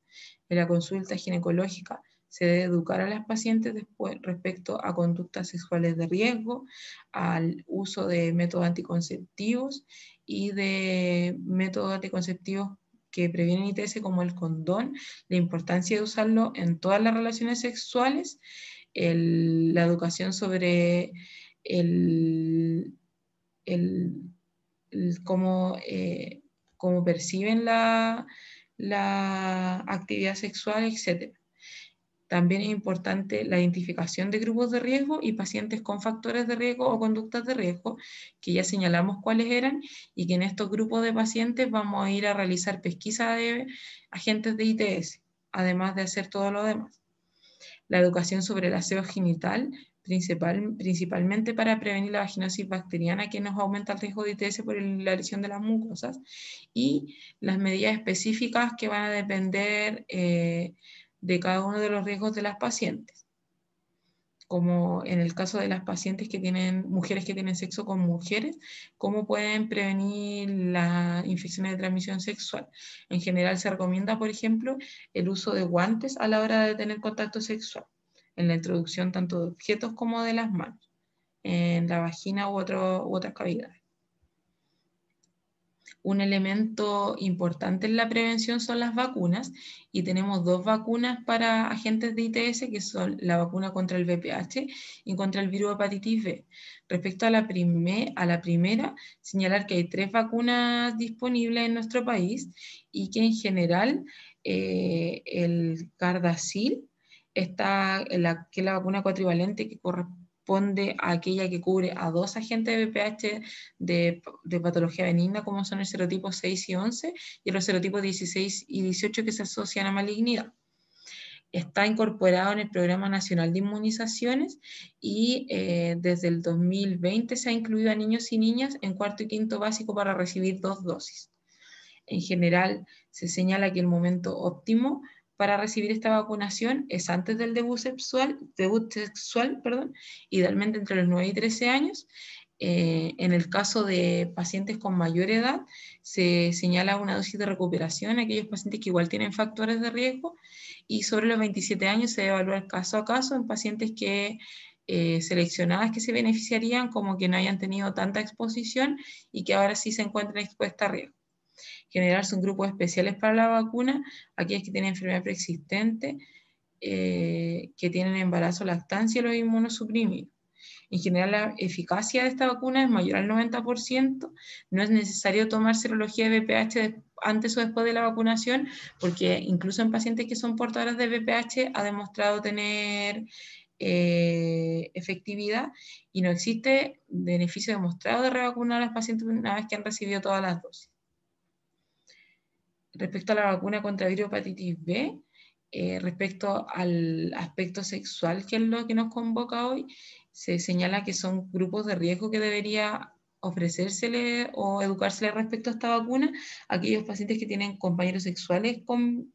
En la consulta ginecológica se debe educar a las pacientes después respecto a conductas sexuales de riesgo, al uso de métodos anticonceptivos y de métodos anticonceptivos que previenen ITS como el condón, la importancia de usarlo en todas las relaciones sexuales, la educación sobre eh, cómo, perciben la, la actividad sexual, etcétera. También es importante la identificación de grupos de riesgo y pacientes con factores de riesgo o conductas de riesgo, que ya señalamos cuáles eran, y que en estos grupos de pacientes vamos a ir a realizar pesquisa de agentes de ITS, además de hacer todo lo demás. La educación sobre el aseo genital, principal, principalmente para prevenir la vaginosis bacteriana, que nos aumenta el riesgo de ITS por la lesión de las mucosas, y las medidas específicas que van a depender... Eh, de cada uno de los riesgos de las pacientes. Como en el caso de las pacientes que tienen, mujeres que tienen sexo con mujeres, cómo pueden prevenir las infecciones de transmisión sexual. En general se recomienda, por ejemplo, el uso de guantes a la hora de tener contacto sexual, en la introducción tanto de objetos como de las manos, en la vagina u, u otras cavidades un elemento importante en la prevención son las vacunas y tenemos dos vacunas para agentes de ITS que son la vacuna contra el VPH y contra el virus hepatitis B. Respecto a la, primer, a la primera, señalar que hay tres vacunas disponibles en nuestro país y que en general eh, el Gardasil, está la, que es la vacuna cuatrivalente que, corresponde corresponde a aquella que cubre a dos agentes de BPH de, patología benigna, como son el serotipo 6 y 11, y los serotipos 16 y 18 que se asocian a malignidad. Está incorporado en el Programa Nacional de Inmunizaciones y eh, desde el 2020 se ha incluido a niños y niñas en cuarto y quinto básico para recibir dos dosis. En general, se señala que el momento óptimo para recibir esta vacunación es antes del debut sexual, debut sexual perdón, idealmente entre los 9 y 13 años. Eh, en el caso de pacientes con mayor edad, se señala una dosis de recuperación en aquellos pacientes que igual tienen factores de riesgo y sobre los 27 años se evalúa caso a caso en pacientes que eh, seleccionadas que se beneficiarían como que no hayan tenido tanta exposición y que ahora sí se encuentran expuestas a riesgo. Generarse un grupo especiales para la vacuna, aquellas que tienen enfermedad preexistente, eh, que tienen embarazo, lactancia y los inmunosuprimidos. En general, la eficacia de esta vacuna es mayor al 90%. No es necesario tomar serología de VPH antes o después de la vacunación, porque incluso en pacientes que son portadoras de VPH ha demostrado tener eh, efectividad y no existe beneficio demostrado de revacunar a los pacientes una vez que han recibido todas las dosis respecto a la vacuna contra hepatitis B, eh, respecto al aspecto sexual, que es lo que nos convoca hoy, se señala que son grupos de riesgo que debería ofrecérsele o educársele respecto a esta vacuna aquellos pacientes que tienen compañeros sexuales con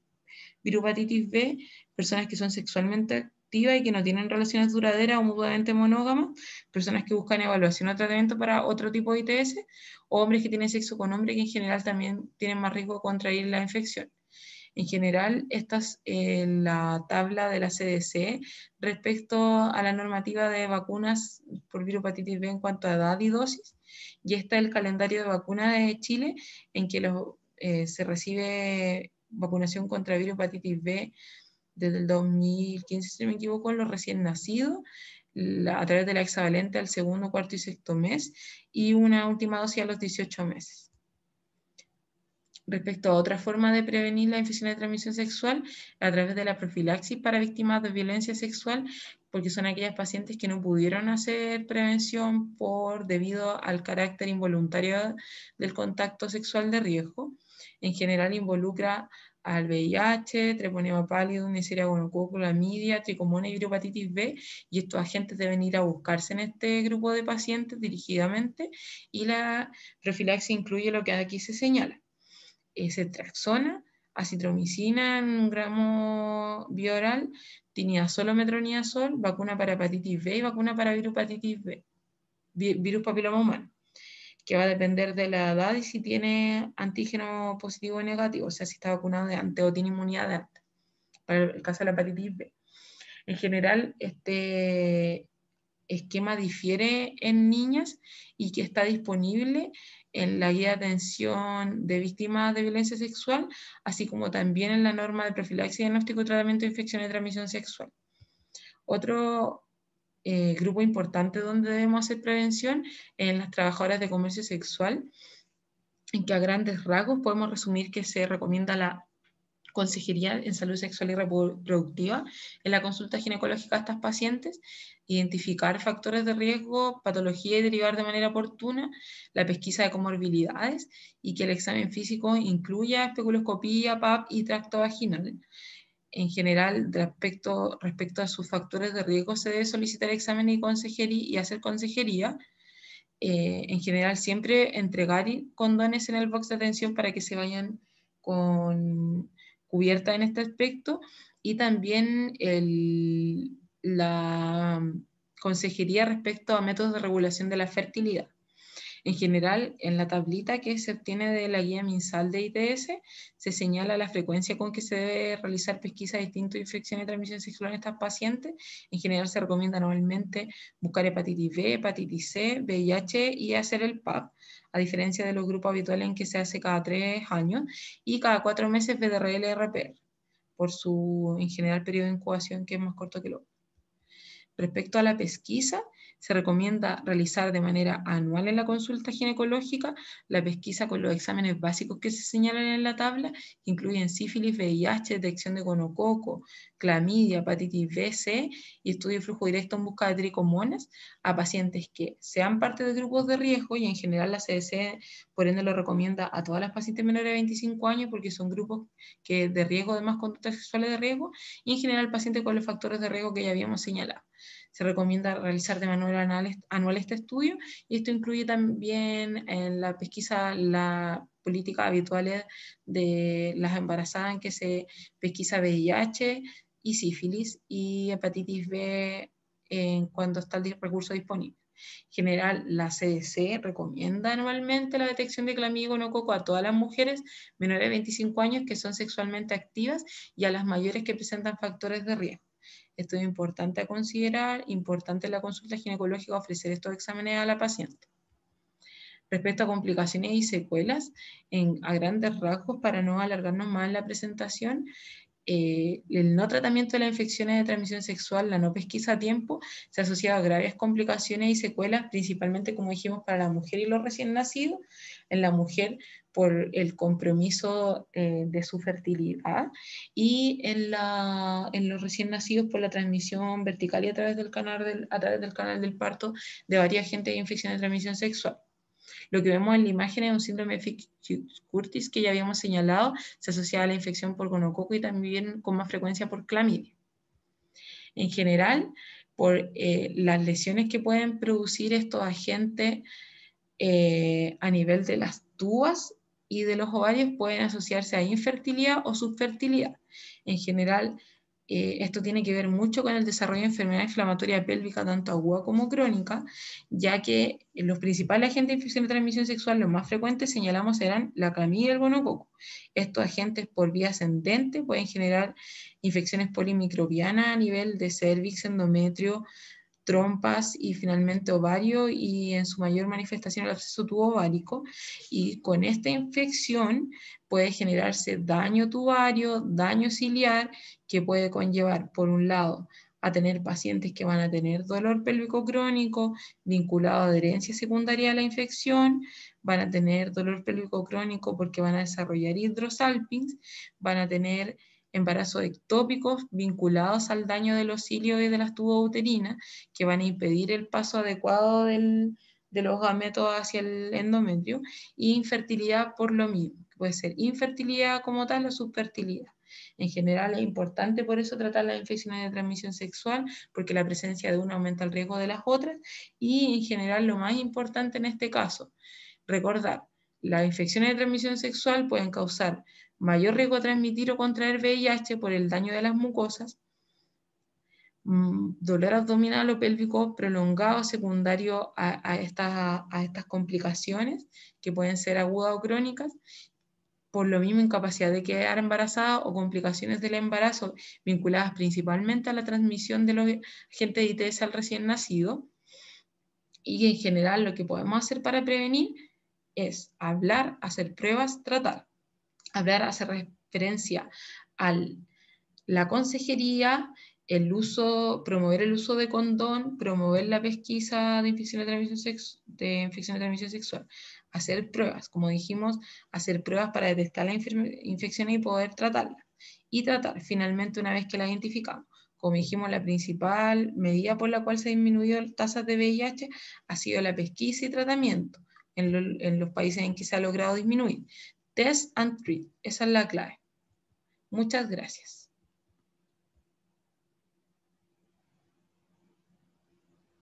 hepatitis B, personas que son sexualmente y que no tienen relaciones duraderas o mutuamente monógamas, personas que buscan evaluación o tratamiento para otro tipo de ITS, o hombres que tienen sexo con hombres que en general también tienen más riesgo de contraer la infección. En general, esta es eh, la tabla de la CDC respecto a la normativa de vacunas por viropatitis B en cuanto a edad y dosis. Y está el calendario de vacunas de Chile en que eh, se recibe vacunación contra viropatitis B desde el 2015, si no me equivoco, en los recién nacidos, a través de la hexavalente al segundo, cuarto y sexto mes, y una última dosis a los 18 meses. Respecto a otra forma de prevenir la infección de transmisión sexual, a través de la profilaxis para víctimas de violencia sexual, porque son aquellas pacientes que no pudieron hacer prevención por debido al carácter involuntario del contacto sexual de riesgo. En general involucra al VIH, treponema pálido, miseria gonocócula, media, tricomona y viropatitis B, y estos agentes deben ir a buscarse en este grupo de pacientes dirigidamente, y la profilaxia incluye lo que aquí se señala, es eh, traxona, acitromicina en un gramo bioral, tinidazol o metronidazol, vacuna para hepatitis B y vacuna para viropatitis B, virus papiloma humano que va a depender de la edad y si tiene antígeno positivo o negativo, o sea, si está vacunado de antes o tiene inmunidad de antes, para el caso de la hepatitis B. En general, este esquema difiere en niñas y que está disponible en la guía de atención de víctimas de violencia sexual, así como también en la norma de profilaxis, diagnóstico, tratamiento de infección de transmisión sexual. Otro, eh, grupo importante donde debemos hacer prevención en las trabajadoras de comercio sexual, en que a grandes rasgos podemos resumir que se recomienda la Consejería en Salud Sexual y Reproductiva en la consulta ginecológica a estas pacientes, identificar factores de riesgo, patología y derivar de manera oportuna la pesquisa de comorbilidades y que el examen físico incluya especuloscopía, PAP y tracto vaginal en general respecto, a sus factores de riesgo se debe solicitar examen y, consejería, y hacer consejería. Eh, en general siempre entregar condones en el box de atención para que se vayan con cubierta en este aspecto y también la consejería respecto a métodos de regulación de la fertilidad. En general, en la tablita que se obtiene de la guía minsal de ITS, se señala la frecuencia con que se debe realizar pesquisa de distintas infecciones de transmisión sexual en estas pacientes. En general, se recomienda normalmente buscar hepatitis B, hepatitis C, VIH y hacer el PAP a diferencia de los grupos habituales en que se hace cada tres años, y cada cuatro meses BDRL-RPR, por su, en general, periodo de incubación que es más corto que lo. Respecto a la pesquisa, se recomienda realizar de manera anual en la consulta ginecológica la pesquisa con los exámenes básicos que se señalan en la tabla, que incluyen sífilis, VIH, detección de gonococo, clamidia, hepatitis B, C y estudio de flujo directo en busca de tricomonas a pacientes que sean parte de grupos de riesgo y en general la CDC por ende lo recomienda a todas las pacientes menores de 25 años porque son grupos que de riesgo, de más conductas sexuales de riesgo y en general pacientes con los factores de riesgo que ya habíamos señalado. Se recomienda realizar de manera anual, este estudio y esto incluye también en la pesquisa la política habitual de las embarazadas en que se pesquisa VIH y sífilis y hepatitis B en cuando está el recurso disponible. En general, la CDC recomienda anualmente la detección de no a todas las mujeres menores de 25 años que son sexualmente activas y a las mayores que presentan factores de riesgo. Esto es importante a considerar, importante en la consulta ginecológica ofrecer estos exámenes a la paciente. Respecto a complicaciones y secuelas, en, a grandes rasgos, para no alargarnos más la presentación, eh, el no tratamiento de las infecciones de transmisión sexual, la no pesquisa a tiempo, se asocia a graves complicaciones y secuelas, principalmente, como dijimos, para la mujer y los recién nacidos. En la mujer por el compromiso eh, de su fertilidad y en, la, en, los recién nacidos por la transmisión vertical y a través del canal del, a través del, canal del parto de varias gente de infección de transmisión sexual. Lo que vemos en la imagen es un síndrome de Curtis que ya habíamos señalado, se asocia a la infección por gonococo y también con más frecuencia por clamidia. En general, por eh, las lesiones que pueden producir estos agentes eh, a nivel de las tubas y de los ovarios pueden asociarse a infertilidad o subfertilidad. En general, eh, esto tiene que ver mucho con el desarrollo de enfermedad inflamatoria pélvica, tanto aguda como crónica, ya que los principales agentes de infección de transmisión sexual, los más frecuentes, señalamos, serán la clamidia y el gonococo. Estos agentes por vía ascendente pueden generar infecciones polimicrobianas a nivel de cervix, endometrio, trompas y finalmente ovario y en su mayor manifestación el acceso tubo y con esta infección puede generarse daño tubario, daño ciliar que puede conllevar por un lado a tener pacientes que van a tener dolor pélvico crónico vinculado a adherencia secundaria a la infección, van a tener dolor pélvico crónico porque van a desarrollar hidrosalpings, van a tener embarazos ectópicos vinculados al daño del los y de las tubos uterinas, que van a impedir el paso adecuado del, de los gametos hacia el endometrio, y infertilidad por lo mismo, puede ser infertilidad como tal o subfertilidad. En general es importante por eso tratar las infecciones de transmisión sexual, porque la presencia de una aumenta el riesgo de las otras, y en general lo más importante en este caso, recordar, las infecciones de transmisión sexual pueden causar mayor riesgo de transmitir o contraer VIH por el daño de las mucosas, mm, dolor abdominal o pélvico prolongado secundario a, estas, a estas complicaciones que pueden ser agudas o crónicas, por lo mismo incapacidad de quedar embarazada o complicaciones del embarazo vinculadas principalmente a la transmisión de los agentes de ITS al recién nacido. Y en general lo que podemos hacer para prevenir es hablar, hacer pruebas, tratar hablar hace referencia a la consejería, el uso, promover el uso de condón, promover la pesquisa de infección de transmisión, sexual, hacer pruebas, como dijimos, hacer pruebas para detectar la infección y poder tratarla, Y tratar finalmente una vez que la identificamos. Como dijimos, la principal medida por la cual se ha disminuido las tasas de VIH ha sido la pesquisa y tratamiento en, en los países en que se ha logrado disminuir. Test and treat. Esa es la clave. Muchas gracias.